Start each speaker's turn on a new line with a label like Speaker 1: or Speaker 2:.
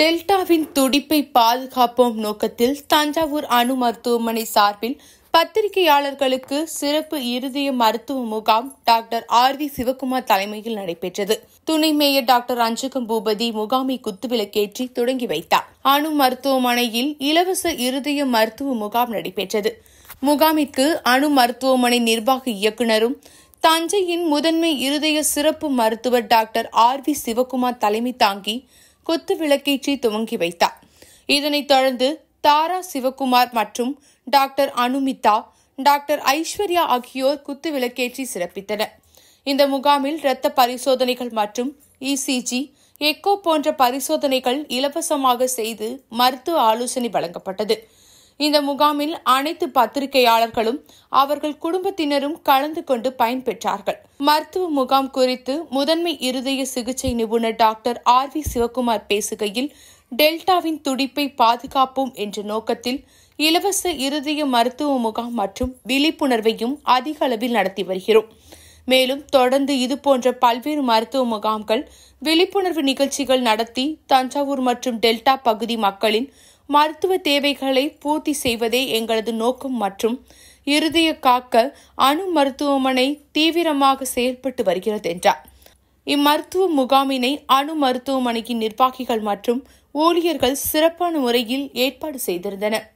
Speaker 1: டெல்டாவின் துடிப்பை பாதுகாப்போம் நோக்கத்தில் தஞ்சாவூர் அணு மருத்துவமனை சார்பில் பத்திரிகையாளர்களுக்கு சிறப்பு இருதய மருத்துவ முகாம் டாக்டர் ஆர் வி சிவகுமார் தலைமையில் நடைபெற்றது துணை மேயர் டாக்டர் அஞ்சுகம் பூபதி முகாமை குத்துவிளக்கேற்றி தொடங்கி வைத்தார் அணு மருத்துவமனையில் இலவச இருதய மருத்துவ முகாம் நடைபெற்றது முகாமிற்கு அணு மருத்துவமனை நிர்வாக இயக்குநரும் தஞ்சையின் முதன்மை இருதய சிறப்பு மருத்துவர் டாக்டர் ஆர் வி சிவகுமார் தலைமை தாங்கி குத்து விளக்கேற்றி துவங்கி வைத்தார் இதனைத் தொடர்ந்து தாரா சிவகுமார் மற்றும் டாக்டர் அனுமிதா டாக்டர் ஐஸ்வர்யா ஆகியோர் குத்து விளக்கேற்றி சிறப்பித்தனர் இந்த முகாமில் இரத்த பரிசோதனைகள் மற்றும் இசிஜி e எக்கோ போன்ற பரிசோதனைகள் இலவசமாக செய்து மருத்துவ ஆலோசனை வழங்கப்பட்டது இந்த முகாமில் அனைத்து பத்திரிகையாளர்களும் அவர்கள் குடும்பத்தினரும் கலந்து கொண்டு பயன்பெற்றார்கள் மருத்துவ முகாம் குறித்து முதன்மை இருதய சிகிச்சை நிபுணர் டாக்டர் ஆர் வி சிவகுமார் பேசுகையில் டெல்டாவின் துடிப்பை பாதுகாப்போம் என்ற நோக்கத்தில் இலவச இருதய மருத்துவ முகாம் மற்றும் விழிப்புணர்வையும் அதிக அளவில் நடத்தி வருகிறோம் மேலும் தொடர்ந்து இதுபோன்ற பல்வேறு மருத்துவ முகாம்கள் விழிப்புணர்வு நிகழ்ச்சிகள் நடத்தி தஞ்சாவூர் மற்றும் டெல்டா பகுதி மக்களின் மருத்துவ தேவைகளை பூர்த்தி செய்வதே எங்களது நோக்கம் மற்றும் இருதய காக்க அணு மருத்துவமனை தீவிரமாக செயல்பட்டு வருகிறது என்றார் இம்மருத்துவ முகாமினை அணு மருத்துவமனையின் நிர்வாகிகள் மற்றும் ஊழியர்கள் சிறப்பான முறையில் ஏற்பாடு செய்திருந்தனர்